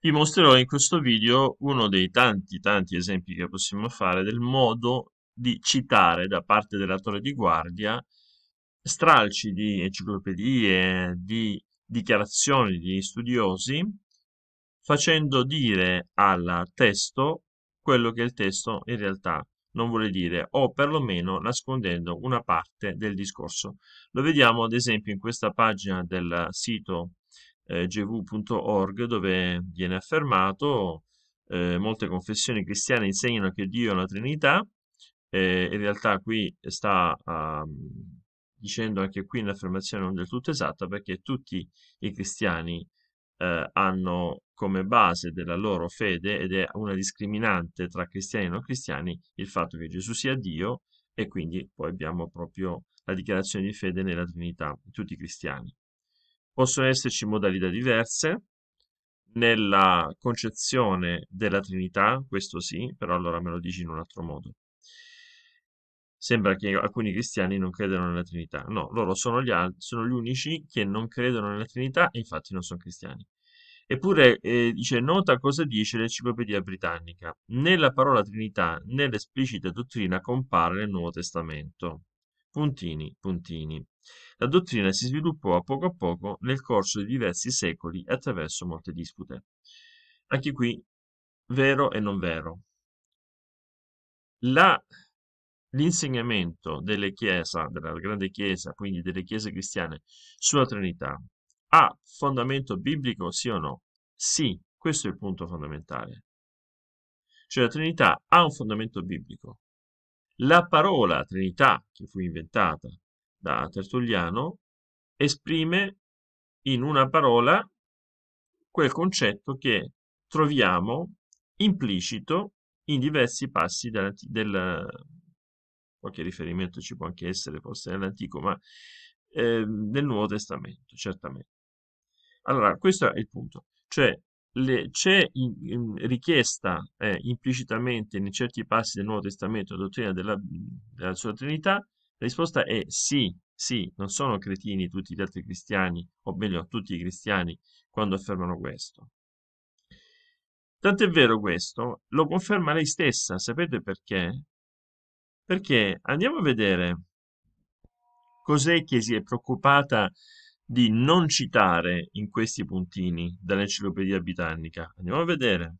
Vi mostrerò in questo video uno dei tanti tanti esempi che possiamo fare del modo di citare da parte dell'attore di guardia stralci di enciclopedie, di dichiarazioni di studiosi, facendo dire al testo quello che il testo in realtà non vuole dire, o perlomeno nascondendo una parte del discorso. Lo vediamo ad esempio in questa pagina del sito eh, gv.org dove viene affermato eh, molte confessioni cristiane insegnano che Dio è una Trinità, eh, in realtà qui sta um, dicendo anche qui un'affermazione non del tutto esatta perché tutti i cristiani eh, hanno come base della loro fede ed è una discriminante tra cristiani e non cristiani il fatto che Gesù sia Dio e quindi poi abbiamo proprio la dichiarazione di fede nella Trinità, di tutti i cristiani. Possono esserci modalità diverse nella concezione della Trinità, questo sì, però allora me lo dici in un altro modo. Sembra che alcuni cristiani non credano nella Trinità. No, loro sono gli, altri, sono gli unici che non credono nella Trinità e infatti non sono cristiani. Eppure eh, dice, nota cosa dice l'Enciclopedia Britannica. Né la parola Trinità né l'esplicita dottrina compare nel Nuovo Testamento. Puntini, puntini. La dottrina si sviluppò a poco a poco nel corso di diversi secoli attraverso molte dispute. Anche qui, vero e non vero. La, l'insegnamento delle chiese, della grande chiesa, quindi delle chiese cristiane, sulla Trinità, ha fondamento biblico sì o no? Sì, questo è il punto fondamentale. Cioè la Trinità ha un fondamento biblico. La parola Trinità, che fu inventata da Tertulliano esprime in una parola quel concetto che troviamo implicito in diversi passi del, del qualche riferimento ci può anche essere forse nell'Antico, ma eh, nel Nuovo Testamento, certamente. Allora, questo è il punto, cioè c'è richiesta eh, implicitamente in certi passi del Nuovo Testamento la dottrina della, della sua Trinità, la risposta è sì, sì, non sono cretini tutti gli altri cristiani, o meglio, tutti i cristiani, quando affermano questo. Tant'è vero questo, lo conferma lei stessa, sapete perché? Perché andiamo a vedere cos'è che si è preoccupata di non citare in questi puntini dell'Enciclopedia britannica. Andiamo a vedere.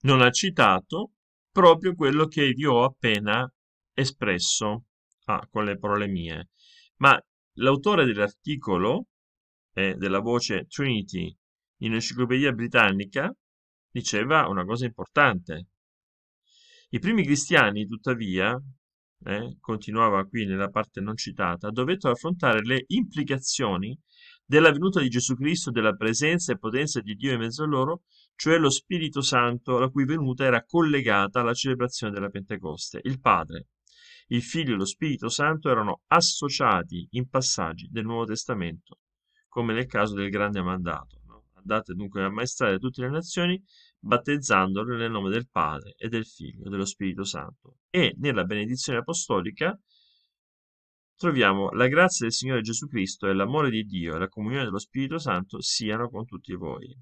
Non ha citato proprio quello che vi ho appena espresso Ah, con le parole mie. Ma l'autore dell'articolo e eh, della voce Trinity in Enciclopedia Britannica diceva una cosa importante. I primi cristiani, tuttavia, eh, continuava qui nella parte non citata, dovettero affrontare le implicazioni della venuta di Gesù Cristo, della presenza e potenza di Dio in mezzo a loro, cioè lo Spirito Santo, la cui venuta era collegata alla celebrazione della Pentecoste. Il Padre, il Figlio e lo Spirito Santo erano associati in passaggi del Nuovo Testamento, come nel caso del grande mandato. No? Andate dunque a ammaestrare tutte le nazioni, battezzandole nel nome del Padre e del Figlio e dello Spirito Santo. E nella benedizione apostolica troviamo la grazia del Signore Gesù Cristo e l'amore di Dio e la comunione dello Spirito Santo siano con tutti voi.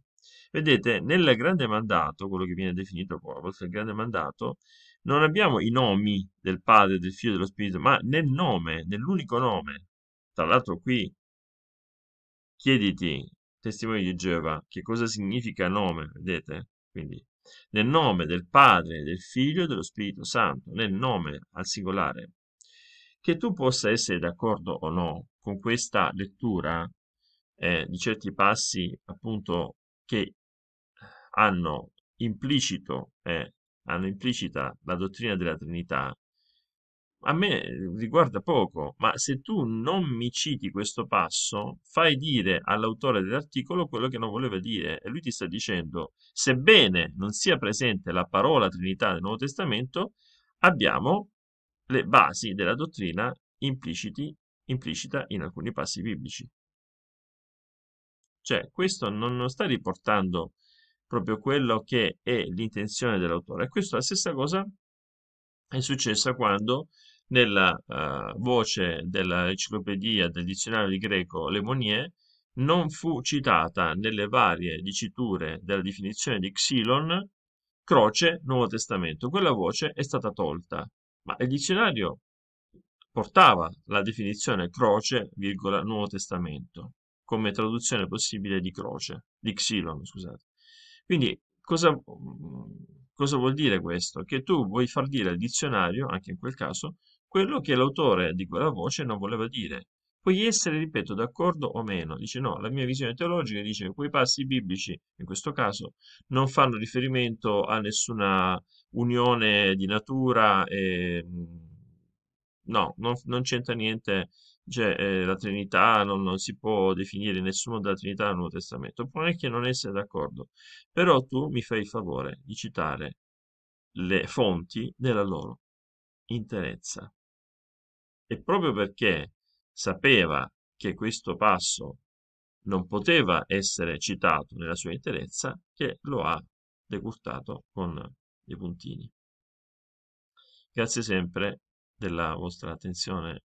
Vedete, nel grande mandato, quello che viene definito poi a volte il grande mandato, non abbiamo i nomi del Padre, del Figlio e dello Spirito, ma nel nome, nell'unico nome. Tra l'altro qui chiediti, testimoni di Geova, che cosa significa nome, vedete? Quindi nel nome del Padre, del Figlio e dello Spirito Santo, nel nome al singolare. Che tu possa essere d'accordo o no con questa lettura eh, di certi passi appunto che hanno implicito eh, hanno implicita la dottrina della Trinità, a me riguarda poco, ma se tu non mi citi questo passo, fai dire all'autore dell'articolo quello che non voleva dire. E lui ti sta dicendo, sebbene non sia presente la parola Trinità nel Nuovo Testamento, abbiamo le basi della dottrina impliciti, implicita in alcuni passi biblici. Cioè, questo non, non sta riportando proprio quello che è l'intenzione dell'autore. Questa è la stessa cosa è successa quando nella uh, voce dell'enciclopedia del dizionario di greco Le Monnier non fu citata nelle varie diciture della definizione di Xilon croce Nuovo Testamento. Quella voce è stata tolta, ma il dizionario portava la definizione croce, virgola, Nuovo Testamento, come traduzione possibile di croce, di Xilon, scusate. Quindi cosa, mm, cosa vuol dire questo? Che tu vuoi far dire al dizionario, anche in quel caso, quello che l'autore di quella voce non voleva dire. Puoi essere, ripeto, d'accordo o meno. Dice no, la mia visione teologica dice che quei passi biblici, in questo caso, non fanno riferimento a nessuna unione di natura, e, mm, no, non, non c'entra niente cioè, eh, la Trinità non, non, si può definire nessuno della Trinità nel Nuovo Testamento. Può anche non essere d'accordo, però tu mi fai il favore di citare le fonti nella loro interezza. E proprio perché sapeva che questo passo non poteva essere citato nella sua interezza, che lo ha decurtato con dei puntini. Grazie sempre della vostra attenzione